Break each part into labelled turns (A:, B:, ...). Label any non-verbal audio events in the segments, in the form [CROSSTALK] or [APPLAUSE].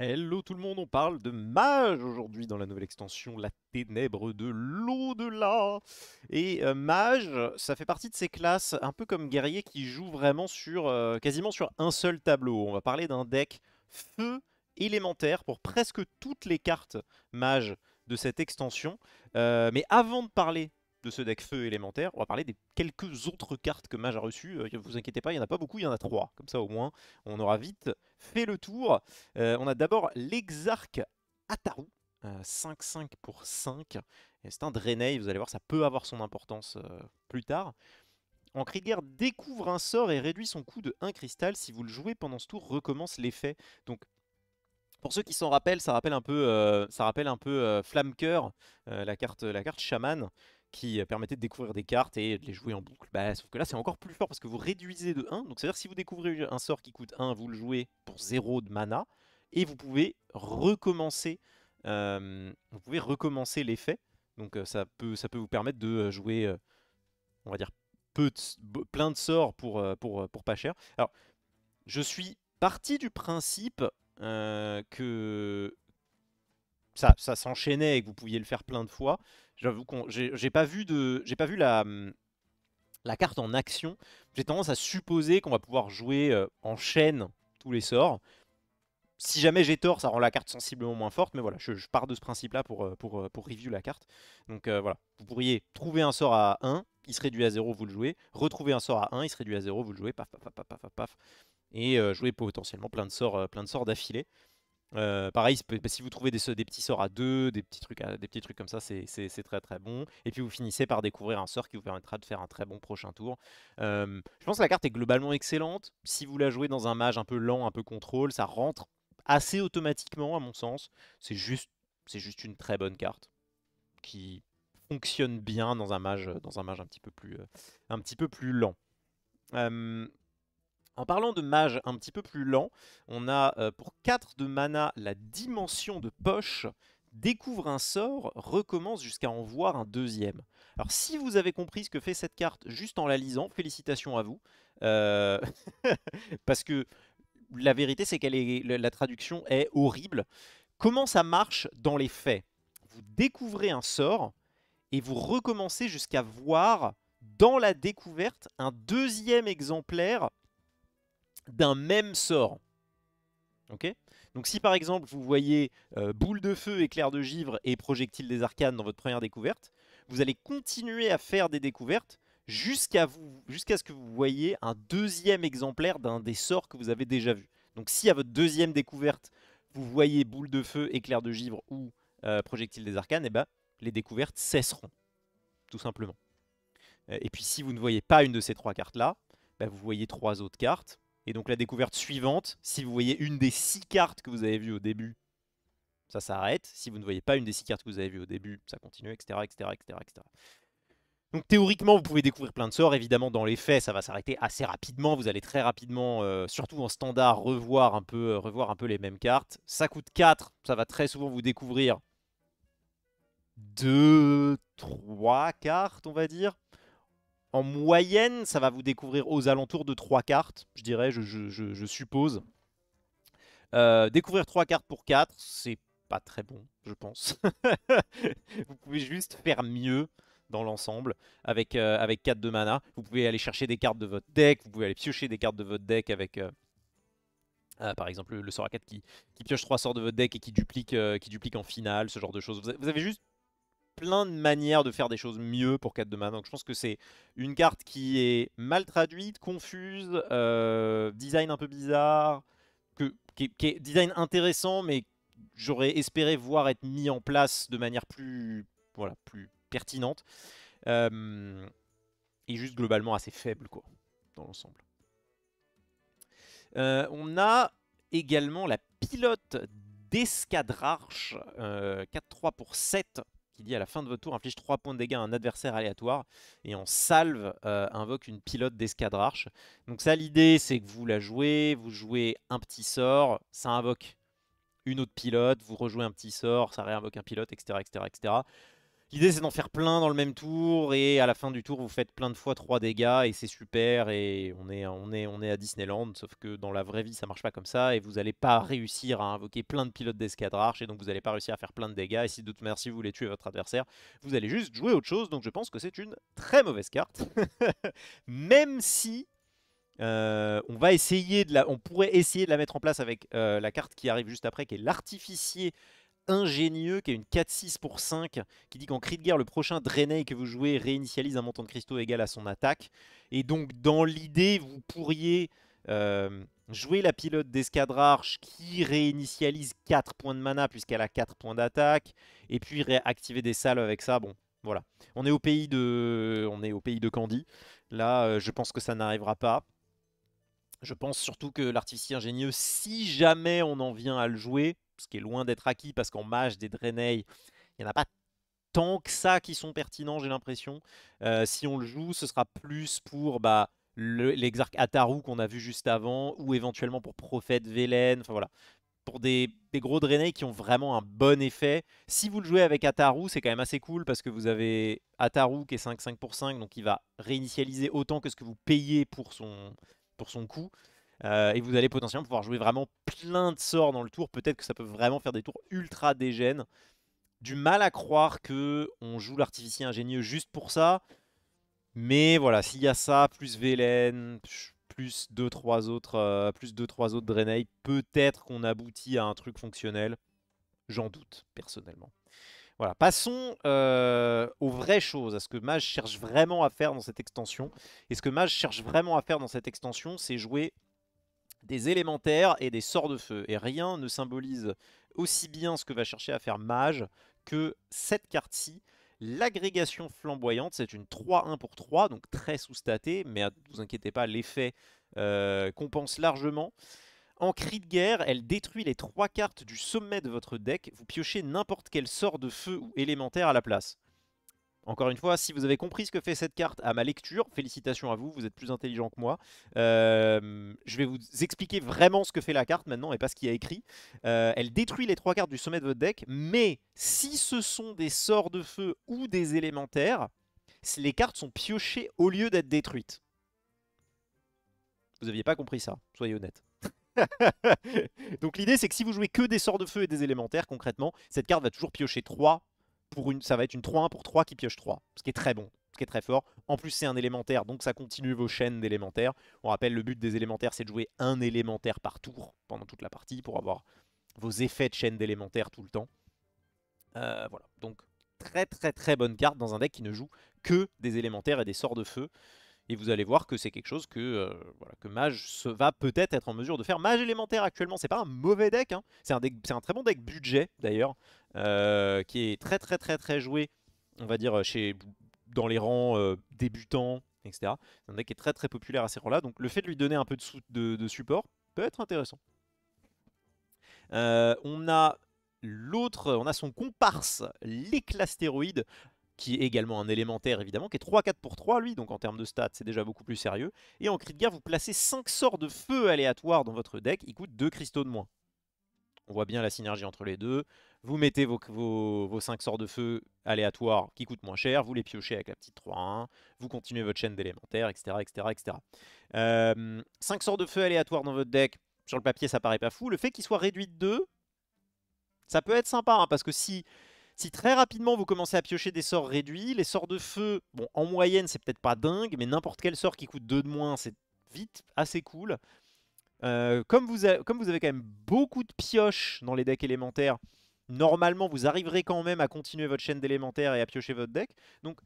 A: Hello tout le monde, on parle de mage aujourd'hui dans la nouvelle extension La Ténèbre de l'au-delà. Et euh, mage, ça fait partie de ces classes un peu comme guerrier qui joue vraiment sur euh, quasiment sur un seul tableau. On va parler d'un deck feu élémentaire pour presque toutes les cartes mage de cette extension. Euh, mais avant de parler de ce deck feu élémentaire, on va parler des quelques autres cartes que Mage a reçues. Ne euh, vous inquiétez pas, il n'y en a pas beaucoup, il y en a trois. Comme ça, au moins, on aura vite fait le tour. Euh, on a d'abord l'Exarque Ataru. 5-5 euh, pour 5. C'est un Draenei, vous allez voir, ça peut avoir son importance plus tard. En cri guerre, découvre un sort et réduit son coût de 1 cristal. Si vous le jouez pendant ce tour, recommence l'effet. Donc, pour ceux qui s'en rappellent, ça rappelle un peu, ça rappelle un peu Flamme la carte, la carte chaman qui euh, permettait de découvrir des cartes et de les jouer en boucle. Bah, sauf que là, c'est encore plus fort parce que vous réduisez de 1. Donc, c'est-à-dire si vous découvrez un sort qui coûte 1, vous le jouez pour 0 de mana et vous pouvez recommencer, euh, vous pouvez recommencer l'effet. Donc, euh, ça, peut, ça peut vous permettre de jouer, on va dire, plein de sorts pour, pour, pour pas cher. Alors, je suis parti du principe que ça, s'enchaînait et que vous pouviez le faire plein de fois. J'avoue qu'on, j'ai pas vu hum, la, carte en action. J'ai tendance à supposer qu'on va pouvoir jouer euh, en chaîne tous les sorts. Si jamais j'ai tort, ça rend la carte sensiblement moins forte, mais voilà, je, pars de ce principe-là pour, euh, euh, review la carte. Donc voilà, vous pourriez trouver un sort à 1, il se réduit à 0, vous le jouez. Retrouver un sort à 1, il se réduit à 0, vous le jouez, paf, paf, paf, paf, paf, paf. Et jouer potentiellement plein de sorts plein de sorts d'affilée. Euh, pareil, si vous trouvez des, petits sorts à deux, des petits trucs, des petits trucs comme ça, c'est très très bon. Et puis vous finissez par découvrir un sort qui vous permettra de faire un très bon prochain tour. je pense que la carte est globalement excellente. Si vous la jouez dans un mage un peu lent, un peu contrôle, ça rentre assez automatiquement à mon sens. C'est juste, une très bonne carte qui fonctionne bien dans un mage, euh, un petit peu plus, lent. En parlant de mage un petit peu plus lent, on a euh, pour 4 de mana la dimension de poche, découvre un sort, recommence jusqu'à en voir un deuxième. Alors si vous avez compris ce que fait cette carte juste en la lisant, félicitations à vous, euh, [LAUGHS] parce que la vérité c'est qu'elle est... la traduction est horrible. Comment ça marche dans les faits Vous découvrez un sort et vous recommencez jusqu'à voir dans la découverte un deuxième exemplaire d'un même sort. ok. Donc si par exemple vous voyez euh, boule de feu, éclair de givre et projectile des arcanes dans votre première découverte, vous allez continuer à faire des découvertes jusqu'à ce que vous voyez un deuxième exemplaire d'un des sorts que vous avez déjà vu. Donc si à votre deuxième découverte, vous voyez boule de feu, éclair de givre ou euh, projectile des arcanes, et eh ben, les découvertes cesseront, tout simplement. Euh, et puis si vous ne voyez pas une de ces trois cartes-là, ben, vous voyez trois autres cartes, et donc la découverte suivante, si vous voyez une des six cartes que vous avez vues au début, ça s'arrête. Si vous ne voyez pas une des six cartes que vous avez vues au début, ça continue, etc., etc., etc., Donc théoriquement, vous pouvez découvrir plein de sorts. Évidemment, dans les faits, ça va s'arrêter assez rapidement. Vous allez très rapidement, euh, surtout en standard, revoir un, peu, euh, revoir un peu les mêmes cartes. Ça coûte 4, ça va très souvent vous découvrir 2, 3 cartes, on va dire. En moyenne, ça va vous découvrir aux alentours de 3 cartes, je dirais, je, suppose. Euh, découvrir 3 cartes pour 4, c'est pas très bon, je pense. [LAUGHS] vous pouvez juste faire mieux dans l'ensemble avec, euh, avec 4 de mana. Vous pouvez aller chercher des cartes de votre deck, vous pouvez aller piocher des cartes de votre deck avec... Euh, par exemple, le, sort à 4 qui, pioche 3 sorts de votre deck et qui duplique, qui duplique en finale, ce genre de choses. vous avez juste plein de manières de faire des choses mieux pour 4 de main, Donc je pense que c'est une carte qui est mal traduite, confuse, euh, design un peu bizarre, que, qui, design intéressant, mais j'aurais espéré voir être mis en place de manière plus, voilà, plus pertinente. Euh, et juste globalement assez faible, quoi, dans l'ensemble. Euh, on a également la pilote d'Escadrarche, euh, 4-3 pour 7, qui dit à la fin de votre tour inflige 3 points de dégâts à un adversaire aléatoire et en salve euh, invoque une pilote d'escadre arche. Donc ça l'idée c'est que vous la jouez, vous jouez un petit sort, ça invoque une autre pilote, vous rejouez un petit sort, ça réinvoque un pilote, etc. etc., etc. L'idée c'est d'en faire plein dans le même tour et à la fin du tour vous faites plein de fois 3 dégâts et c'est super et on est, on, est, on est à Disneyland sauf que dans la vraie vie ça marche pas comme ça et vous n'allez pas réussir à invoquer plein de pilotes d'escadre arche et donc vous n'allez pas réussir à faire plein de dégâts et si de toute manière si vous voulez tuer votre adversaire vous allez juste jouer autre chose donc je pense que c'est une très mauvaise carte [LAUGHS] même si euh, on va essayer de la, on pourrait essayer de la mettre en place avec euh, la carte qui arrive juste après qui est l'artificier ingénieux qui a une 4-6 pour 5 qui dit qu'en cri de guerre, le prochain drainer que vous jouez réinitialise un montant de cristaux égal à son attaque. Et donc, dans l'idée, vous pourriez euh, jouer la pilote d'escadre arche qui réinitialise 4 points de mana puisqu'elle a 4 points d'attaque et puis réactiver des salles avec ça. Bon, voilà. On est au pays de, on est au pays de Candy. Là, euh, je pense que ça n'arrivera pas. Je pense surtout que l'artificier ingénieux, si jamais on en vient à le jouer, ce qui est loin d'être acquis parce qu'en mage des Draenei, il n'y en a pas tant que ça qui sont pertinents, j'ai l'impression. Euh, si on le joue, ce sera plus pour bah, l'exarque Ataru qu'on a vu juste avant, ou éventuellement pour Prophète Vélène, enfin voilà. Pour des, gros drainés qui ont vraiment un bon effet. Si vous le jouez avec Ataru, c'est quand même assez cool parce que vous avez Ataru qui est 5-5 pour 5, donc il va réinitialiser autant que ce que vous payez pour son, pour son coût. Euh, et vous allez potentiellement pouvoir jouer vraiment plein de sorts dans le tour. Peut-être que ça peut vraiment faire des tours ultra dégènes. Du mal à croire que on joue l'artificier ingénieux juste pour ça. Mais voilà, s'il y a ça, plus Velen, plus 2-3 autres, euh, plus deux, trois autres Draenei, peut-être qu'on aboutit à un truc fonctionnel. J'en doute, personnellement. Voilà, passons euh, aux vraies choses, à ce que Mage cherche vraiment à faire dans cette extension. Et ce que Mage cherche vraiment à faire dans cette extension, c'est jouer des élémentaires et des sorts de feu. Et rien ne symbolise aussi bien ce que va chercher à faire Mage que cette carte-ci. L'agrégation flamboyante, c'est une 3-1 pour 3, donc très sous-statée, mais ne vous inquiétez pas, l'effet euh, compense largement. En cri de guerre, elle détruit les trois cartes du sommet de votre deck, vous piochez n'importe quel sort de feu ou élémentaire à la place. Encore une fois, si vous avez compris ce que fait cette carte à ma lecture, félicitations à vous, vous êtes plus intelligent que moi. Euh, je vais vous expliquer vraiment ce que fait la carte maintenant et pas ce qu'il y a écrit. Euh, elle détruit les trois cartes du sommet de votre deck, mais si ce sont des sorts de feu ou des élémentaires, les cartes sont piochées au lieu d'être détruites. Vous n'aviez pas compris ça, soyez honnête. [LAUGHS] Donc l'idée c'est que si vous jouez que des sorts de feu et des élémentaires concrètement, cette carte va toujours piocher trois pour une, ça va être une 3-1 pour 3 qui pioche 3, ce qui est très bon, ce qui est très fort. En plus, c'est un élémentaire, donc ça continue vos chaînes d'élémentaires. On rappelle, le but des élémentaires, c'est de jouer un élémentaire par tour pendant toute la partie pour avoir vos effets de chaîne d'élémentaires tout le temps. Euh, voilà, donc très très très bonne carte dans un deck qui ne joue que des élémentaires et des sorts de feu. Et vous allez voir que c'est quelque chose que, euh, que Mage va peut-être être en mesure de faire. Mage élémentaire actuellement, c'est pas un mauvais deck, hein. c'est un, un très bon deck budget d'ailleurs, euh, qui est très très très très joué, on va dire, chez, dans les rangs euh, débutants, etc. C'est un deck qui est très très populaire à ces rangs-là, donc le fait de lui donner un peu de, support peut être intéressant. on a l'autre, on a son comparse, l'éclastéroïde qui est également un élémentaire évidemment, qui est 3-4 pour 3 lui, donc en termes de stats c'est déjà beaucoup plus sérieux. Et en cri de guerre, vous placez 5 sorts de feu aléatoires dans votre deck, il coûte 2 cristaux de moins. On voit bien la synergie entre les deux. Vous mettez vos, vos, 5 sorts de feu aléatoires qui coûtent moins cher, vous les piochez avec la petite 3-1, vous continuez votre chaîne d'élémentaires, etc. etc., etc. 5 euh, sorts de feu aléatoires dans votre deck, sur le papier ça paraît pas fou. Le fait qu'il soit réduit de 2, ça peut être sympa, hein, parce que si si très rapidement vous commencez à piocher des sorts réduits, les sorts de feu, bon, en moyenne c'est peut-être pas dingue, mais n'importe quel sort qui coûte 2 de moins, c'est vite assez cool. Euh, comme, vous avez, comme vous avez quand même beaucoup de pioches dans les decks élémentaires, normalement vous arriverez quand même à continuer votre chaîne d'élémentaires et à piocher votre deck. Donc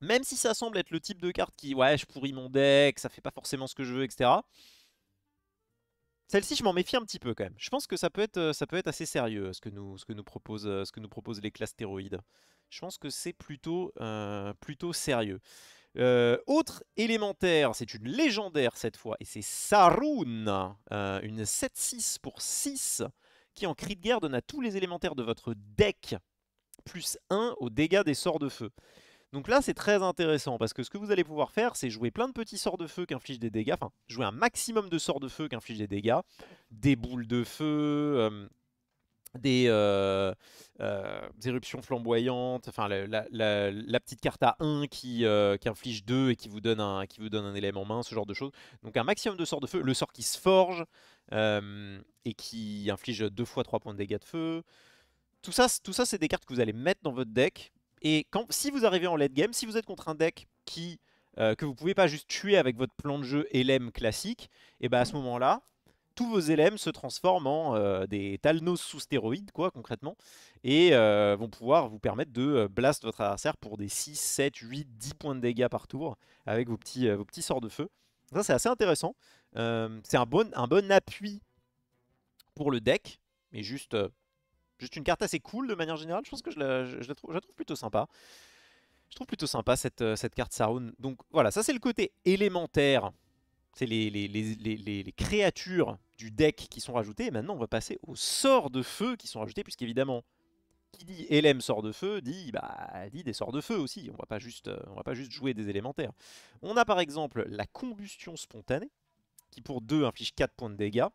A: même si ça semble être le type de carte qui, ouais, je pourris mon deck, ça fait pas forcément ce que je veux, etc. Celle-ci, je m'en méfie un petit peu quand même. Je pense que ça peut être, euh, ça peut être assez sérieux euh, ce que nous, ce que nous propose, euh, ce que nous proposent les classes stéroïdes. Je pense que c'est plutôt, plutôt sérieux. autre élémentaire, c'est une légendaire cette fois, et c'est Sarun, une 7-6 pour 6, qui en cri de guerre donne à tous les élémentaires de votre deck plus 1 au dégâts des sorts de feu. Donc là, c'est très intéressant, parce que ce que vous allez pouvoir faire, c'est jouer plein de petits sorts de feu qui infligent des dégâts, enfin, jouer un maximum de sorts de feu qui infligent des dégâts, des boules de feu... Euh, des euh, euh, éruptions flamboyantes, enfin la, petite carte à 1 qui, inflige 2 et qui vous, donne un, élément en main, ce genre de choses. Donc un maximum de sorts de feu, le sort qui se forge et qui inflige 2 fois 3 points de dégâts de feu. Tout ça, tout ça c'est des cartes que vous allez mettre dans votre deck et quand, si vous arrivez en late game, si vous êtes contre un deck qui, euh, que vous ne pouvez pas juste tuer avec votre plan de jeu LM classique, et bah à ce moment-là, tous vos LM se transforment en euh, des Talnos sous stéroïdes, quoi, concrètement, et euh, vont pouvoir vous permettre de blast votre adversaire pour des 6, 7, 8, 10 points de dégâts par tour avec vos petits, vos petits sorts de feu. Ça, c'est assez intéressant. c'est un bon, un bon appui pour le deck, mais juste Juste une carte assez cool de manière générale. Je pense que je la, trouve, plutôt sympa. Je trouve plutôt sympa cette, euh, carte Saroun. Donc voilà, ça c'est le côté élémentaire. C'est les, créatures du deck qui sont rajoutées. Et maintenant, on va passer aux sorts de feu qui sont rajoutés, puisqu'évidemment, qui dit LM sort de feu dit, bah, dit des sorts de feu aussi. On ne euh, va pas juste jouer des élémentaires. On a par exemple la combustion spontanée, qui pour 2 inflige 4 points de dégâts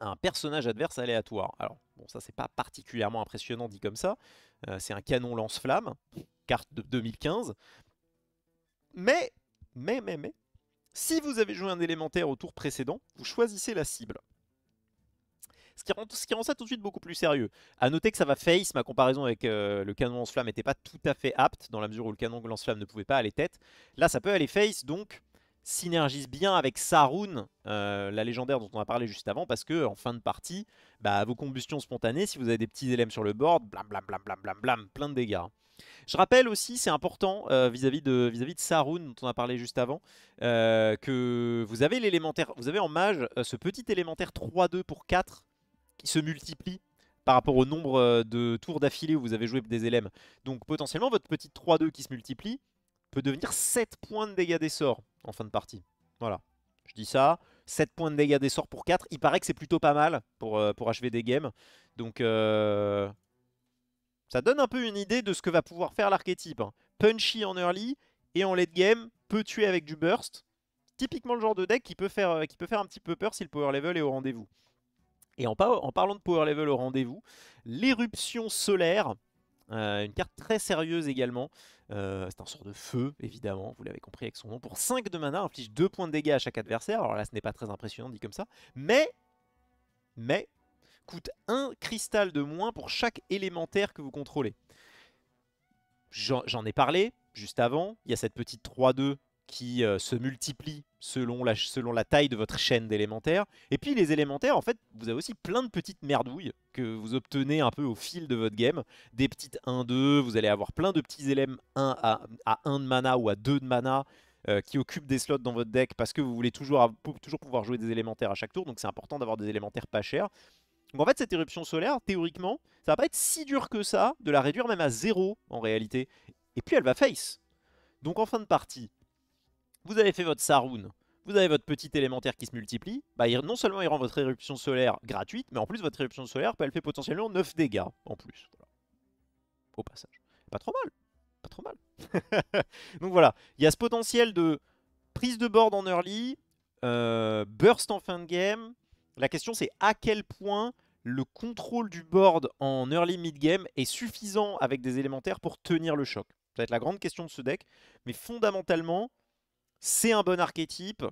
A: un personnage adverse aléatoire. Alors, bon, ça c'est pas particulièrement impressionnant dit comme ça. Euh, c'est un canon lance-flamme, carte de 2015. Mais, mais, mais, mais, si vous avez joué un élémentaire au tour précédent, vous choisissez la cible. Ce qui, rend, ce qui rend ça tout de suite beaucoup plus sérieux. à noter que ça va face, ma comparaison avec euh, le canon lance-flamme n'était pas tout à fait apte, dans la mesure où le canon lance-flamme ne pouvait pas aller tête. Là, ça peut aller face, donc synergise bien avec Sarun, euh, la légendaire dont on a parlé juste avant, parce que en fin de partie, bah, vos combustions spontanées, si vous avez des petits élèves sur le board, blam blam blam blam blam blam, plein de dégâts. Je rappelle aussi, c'est important euh, vis-à-vis -vis de, vis de Sarun dont on a parlé juste avant, euh, que vous avez l'élémentaire, vous avez en mage ce petit élémentaire 3-2 pour 4 qui se multiplie par rapport au nombre de tours d'affilée où vous avez joué des élèves. Donc potentiellement votre petit 3-2 qui se multiplie, devenir 7 points de dégâts des sorts en fin de partie. Voilà, je dis ça. 7 points de dégâts des sorts pour 4. Il paraît que c'est plutôt pas mal pour, euh, pour achever des games. Donc euh, ça donne un peu une idée de ce que va pouvoir faire l'archétype. Hein. Punchy en early et en late game, peut tuer avec du burst. Typiquement le genre de deck qui peut faire, euh, qui peut faire un petit peu peur si le power level est au rendez-vous. Et en, en parlant de power level au rendez-vous, l'éruption solaire euh, une carte très sérieuse également. Euh, c'est un sort de feu, évidemment, vous l'avez compris avec son nom. Pour 5 de mana, inflige 2 points de dégâts à chaque adversaire. Alors là, ce n'est pas très impressionnant dit comme ça. Mais, mais, coûte 1 cristal de moins pour chaque élémentaire que vous contrôlez. J'en ai parlé juste avant. Il y a cette petite 3-2 qui euh, se multiplient selon la, taille de votre chaîne d'élémentaires. Et puis les élémentaires, en fait, vous avez aussi plein de petites merdouilles que vous obtenez un peu au fil de votre game. Des petites 1-2, vous allez avoir plein de petits éléments 1 à, 1 de mana ou à 2 de mana euh, qui occupent des slots dans votre deck parce que vous voulez toujours, pouvoir jouer des élémentaires à chaque tour, donc c'est important d'avoir des élémentaires pas chers. Donc en fait, cette éruption solaire, théoriquement, ça va pas être si dur que ça de la réduire même à 0 en réalité. Et puis elle va face. Donc en fin de partie, vous avez fait votre Saroun, vous avez votre petit élémentaire qui se multiplie, bah, non seulement il rend votre éruption solaire gratuite, mais en plus votre éruption solaire, bah, elle fait potentiellement 9 dégâts en plus. Au passage. Pas trop mal. Pas trop mal. [LAUGHS] Donc voilà, il y a ce potentiel de prise de board en early, euh, burst en fin de game. La question c'est à quel point le contrôle du board en early mid-game est suffisant avec des élémentaires pour tenir le choc. Ça va être la grande question de ce deck, mais fondamentalement, c'est un bon archétype.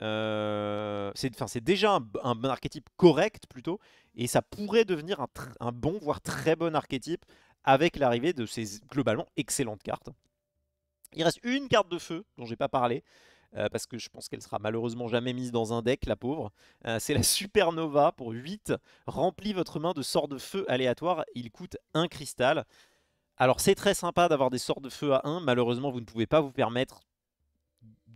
A: Euh, c'est déjà un, bon archétype correct plutôt, et ça pourrait devenir un, bon, voire très bon archétype avec l'arrivée de ces globalement excellentes cartes. Il reste une carte de feu dont j'ai pas parlé, euh, parce que je pense qu'elle sera malheureusement jamais mise dans un deck, la pauvre. Euh, c'est la Supernova pour 8. Remplis votre main de sorts de feu aléatoires, il coûte un cristal. Alors c'est très sympa d'avoir des sorts de feu à 1, malheureusement vous ne pouvez pas vous permettre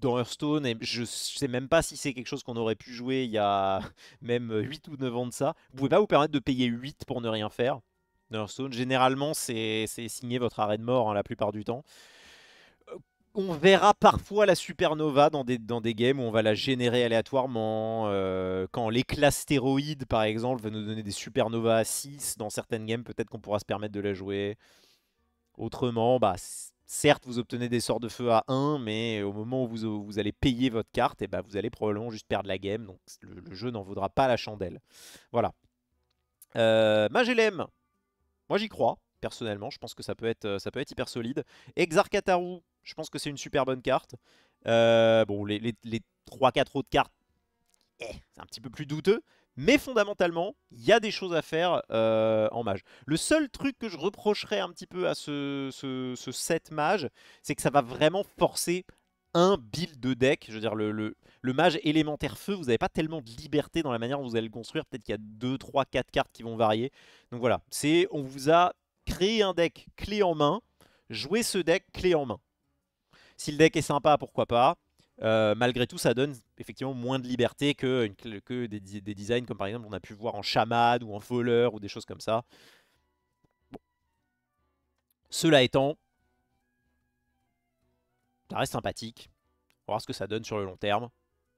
A: dans Hearthstone, et je sais même pas si c'est quelque chose qu'on aurait pu jouer il y a [LAUGHS] même 8 euh, ou 9 ans de ça, vous pouvez pas vous permettre de payer 8 pour ne rien faire dans Hearthstone. Généralement, c'est signer votre arrêt de mort hein, la plupart du temps. Euh, on verra parfois la supernova dans des, dans des games où on va la générer aléatoirement. Euh, quand les stéroïde, par exemple, va nous donner des supernovas à 6 dans certaines games, peut-être qu'on pourra se permettre de la jouer. Autrement, bah, Certes, vous obtenez des sorts de feu à 1, mais au moment où vous, allez payer votre carte, et eh ben, vous allez probablement juste perdre la game, donc le, jeu n'en vaudra pas la chandelle. Voilà. Euh, moi j'y crois, personnellement, je pense que ça peut être, euh, ça peut être hyper solide. Exarchataru, je pense que c'est une super bonne carte. Euh, bon, les, 3-4 autres cartes, eh, c'est un petit peu plus douteux, mais fondamentalement, il y a des choses à faire euh, en mage. Le seul truc que je reprocherais un petit peu à ce, set mage, c'est que ça va vraiment forcer un build de deck. Je veux dire, le, le, mage élémentaire feu, vous n'avez pas tellement de liberté dans la manière dont vous allez le construire. Peut-être qu'il y a 2, 3, 4 cartes qui vont varier. Donc voilà, c'est on vous a créé un deck clé en main, jouez ce deck clé en main. Si le deck est sympa, pourquoi pas. Euh, malgré tout, ça donne effectivement moins de liberté que, des, designs comme par exemple on a pu voir en chamade ou en voleur ou des choses comme ça. Cela étant, ça reste sympathique. On va voir ce que ça donne sur le long terme.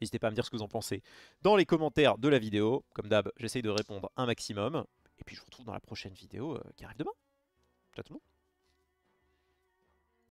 A: N'hésitez pas à me dire ce que vous en pensez dans les commentaires de la vidéo. Comme d'hab, j'essaye de répondre un maximum. Et puis je vous retrouve dans la prochaine vidéo euh, qui arrive demain. Ciao tout le monde.